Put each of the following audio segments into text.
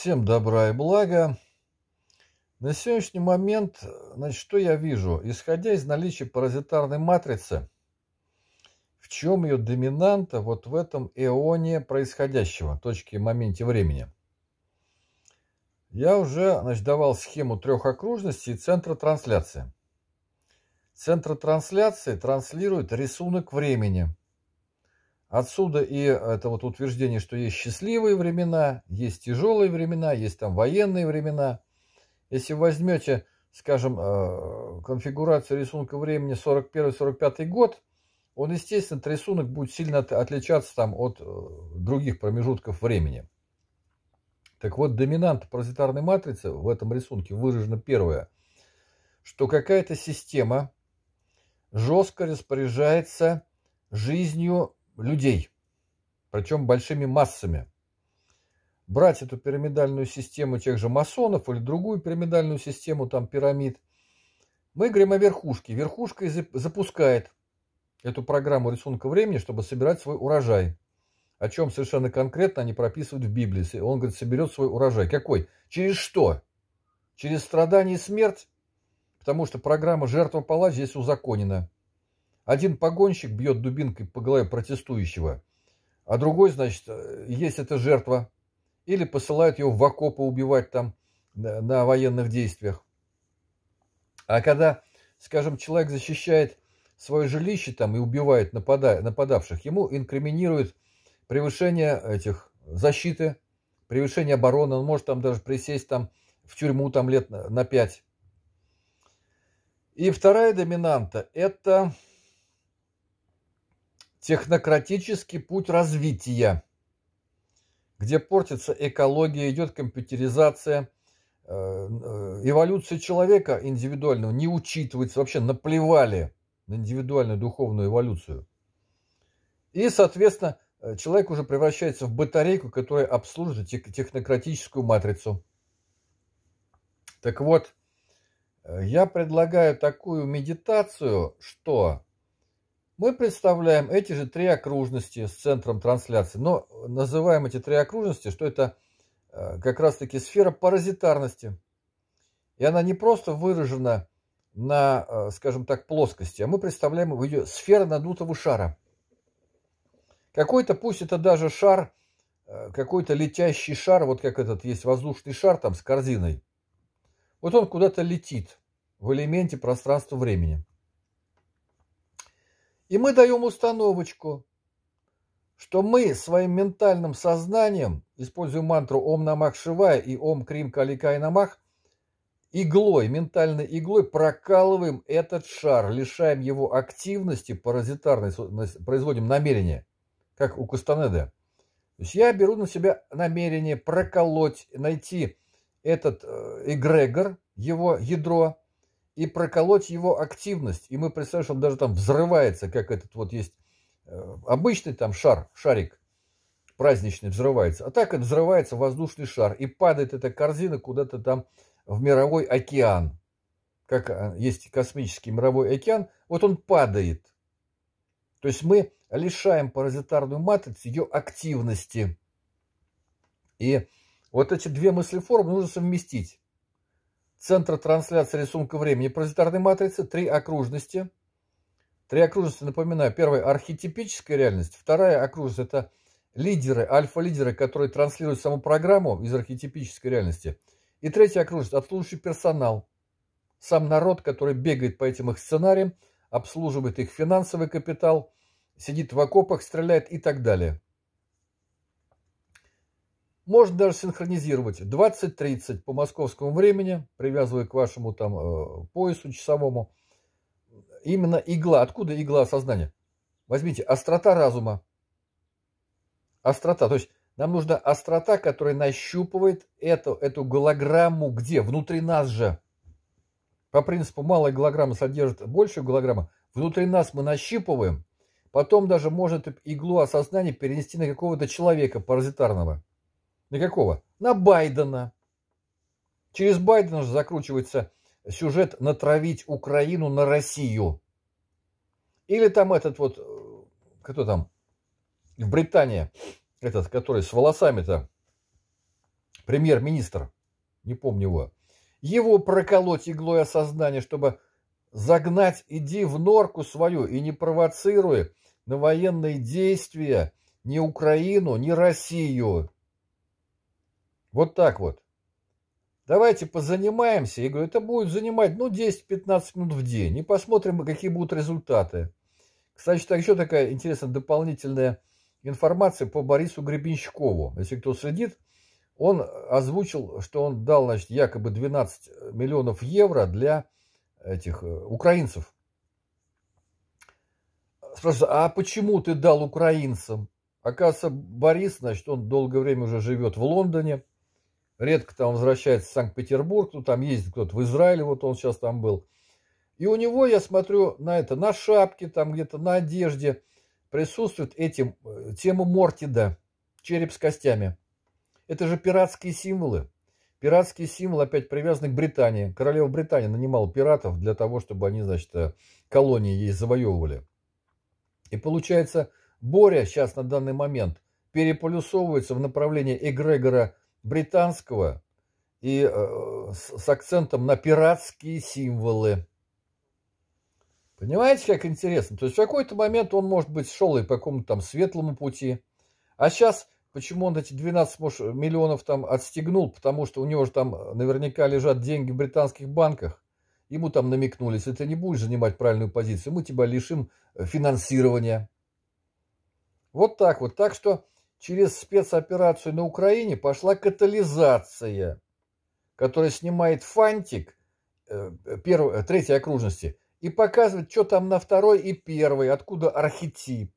Всем добра и блага. На сегодняшний момент, значит, что я вижу? Исходя из наличия паразитарной матрицы, в чем ее доминанта вот в этом эоне происходящего, точке и моменте времени. Я уже значит, давал схему трех окружностей и центра трансляции. Центр трансляции транслирует рисунок времени – Отсюда и э, это вот утверждение, что есть счастливые времена, есть тяжелые времена, есть там военные времена. Если возьмете, скажем, э, конфигурацию рисунка времени 41-45 год, он, естественно, этот рисунок будет сильно отличаться там от э, других промежутков времени. Так вот, доминант паразитарной матрицы в этом рисунке выражена первое, что какая-то система жестко распоряжается жизнью людей, причем большими массами. Брать эту пирамидальную систему тех же масонов или другую пирамидальную систему там пирамид, мы говорим о верхушке. Верхушка запускает эту программу рисунка времени, чтобы собирать свой урожай. О чем совершенно конкретно они прописывают в Библии. Он говорит, соберет свой урожай. Какой? Через что? Через страдание и смерть? Потому что программа жертвопала здесь узаконена. Один погонщик бьет дубинкой по голове протестующего, а другой, значит, э, есть эта жертва. Или посылают его в окопы убивать там э, на, военных действиях. А когда, скажем, человек защищает свое жилище там и убивает напада, нападавших, ему инкриминируют превышение этих защиты, превышение обороны, он может там даже присесть там в тюрьму там лет на пять. И вторая доминанта – это Технократический путь развития, где портится экология, идет компьютеризация, э, э, эволюция человека индивидуального не учитывается, вообще наплевали на индивидуальную духовную эволюцию. И, соответственно, э, человек уже превращается в батарейку, которая обслуживает технократическую матрицу. Так вот, я предлагаю такую медитацию, что мы представляем эти же три окружности с центром трансляции, но называем эти три окружности, что это э, как раз-таки сфера паразитарности. И она не просто выражена на, э, скажем так, плоскости, а мы представляем ее сфера надутого шара. Какой-то, пусть это даже шар, э, какой-то летящий шар, вот как этот есть воздушный шар там с корзиной. Вот он куда-то летит в элементе пространства-времени. И мы даем установочку, что мы своим ментальным сознанием, используя мантру Ом Намах Шивая и Ом Крим Каликай Намах, иглой, ментальной иглой прокалываем этот шар, лишаем его активности паразитарной, производим намерение, как у Кустанеды. То есть я беру на себя намерение проколоть, найти этот э, эгрегор, его ядро, и проколоть его активность. И мы представим, что он даже там взрывается, как этот вот есть э, обычный там шар, шарик праздничный взрывается. А так это взрывается воздушный шар. И падает эта корзина куда-то там в мировой океан. Как а, есть космический мировой океан. Вот он падает. То есть мы лишаем паразитарную матрицу ее активности. И вот эти две мыслеформы нужно совместить центра трансляции рисунка времени паразитарной матрицы, три окружности. Три окружности, напоминаю, первая архетипическая реальность, вторая окружность – это лидеры, альфа-лидеры, которые транслируют саму программу из архетипической реальности. И третья окружность – обслуживающий персонал, сам народ, который бегает по этим их сценариям, обслуживает их финансовый капитал, сидит в окопах, стреляет и так далее. Можно даже синхронизировать 20-30 по московскому времени, привязывая к вашему там э, поясу часовому. Именно игла. Откуда игла сознания? Возьмите острота разума. Острота. То есть нам нужна острота, которая нащупывает эту, эту голограмму где? Внутри нас же. По принципу малая голограмма содержит большую голограмму. Внутри нас мы нащипываем, Потом даже может иглу осознания перенести на какого-то человека паразитарного. На какого? На Байдена. Через Байдена же закручивается сюжет «Натравить Украину на Россию». Или там этот вот, э, кто там, в Британии, этот, который с волосами-то, премьер-министр, не помню его, его проколоть иглой осознания, чтобы загнать, иди в норку свою и не провоцируй на военные действия ни Украину, ни Россию. Вот так вот. Давайте позанимаемся. Я говорю, это будет занимать, ну, 10-15 минут в день. И посмотрим, какие будут результаты. Кстати, так еще такая интересная дополнительная информация по Борису Гребенщикову. Если кто следит, он озвучил, что он дал, значит, якобы 12 миллионов евро для этих э, украинцев. Спрашивают, а почему ты дал украинцам? Оказывается, Борис, значит, он долгое время уже живет в Лондоне редко там возвращается в Санкт-Петербург, ну там ездит кто-то в Израиль, вот он сейчас там был. И у него, я смотрю, на это, на шапке, там где-то на одежде присутствует этим э, тема Мортида, череп с костями. Это же пиратские символы. Пиратские символы опять привязаны к Британии. Королева Британии нанимала пиратов для того, чтобы они, значит, э, колонии ей завоевывали. И получается, Боря сейчас на данный момент переполюсовывается в направлении эгрегора британского и э, с, с акцентом на пиратские символы. Понимаете, как интересно? То есть в какой-то момент он, может быть, шел и по какому-то там светлому пути. А сейчас, почему он эти 12 может, миллионов там отстегнул? Потому что у него же там наверняка лежат деньги в британских банках. Ему там намекнули, если ты не будешь занимать правильную позицию, мы тебя лишим э, финансирования. Вот так вот. Так что через спецоперацию на Украине пошла катализация, которая снимает фантик э, первой, э, третьей окружности и показывает, что там на второй и первой, откуда архетип.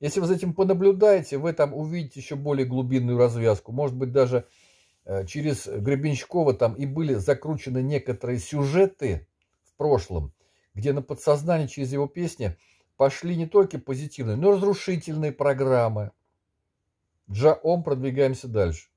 Если вы за этим понаблюдаете, вы там увидите еще более глубинную развязку. Может быть, даже э, через Гребенщикова там и были закручены некоторые сюжеты в прошлом, где на подсознание через его песни пошли не только позитивные, но и разрушительные программы. Джаом продвигаемся дальше.